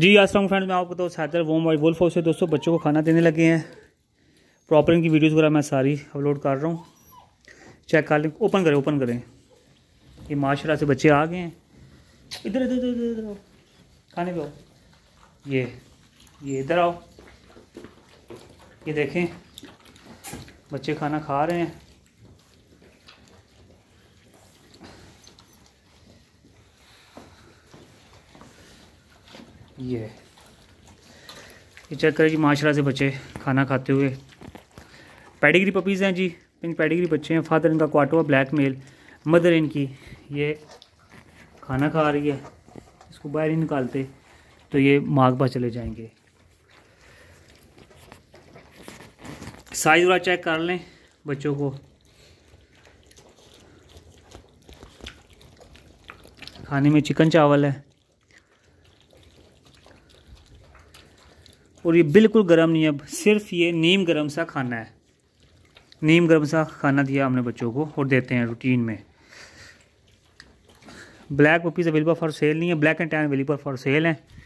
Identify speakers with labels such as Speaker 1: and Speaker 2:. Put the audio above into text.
Speaker 1: जी Aslam friends मैं आपको तो साइतर वोम और वुल्फ से दोस्तों बच्चों को खाना देने लगे हैं प्रॉपर इनकी वीडियोस वगैरह मैं सारी अपलोड कर रहा हूँ चेक कर लें ओपन करें ओपन करें ये माशरा से बच्चे आ गए हैं
Speaker 2: इधर इधर इधर इधर इधर खाने पे आओ
Speaker 1: ये ये इधर आओ ये देखें बच्चे खाना खा रहे हैं ये ये चेक करें जी माशरा से बच्चे खाना खाते हुए पेडिग्री पपीज़ हैं जी इन पेडिग्री बच्चे हैं फादर इनका क्वाटो ब्लैक मेल मदर इनकी ये खाना खा रही है इसको बाहर ही निकालते तो ये माग पर चले जाएंगे साइज़ वाला चेक कर लें बच्चों को खाने में चिकन चावल है और ये बिल्कुल गर्म नहीं है सिर्फ ये नीम गर्म सा खाना है नीम गर्म सा खाना दिया हमने बच्चों को और देते हैं रूटीन में black puppies available for sale नहीं है black and tan available for sale हैं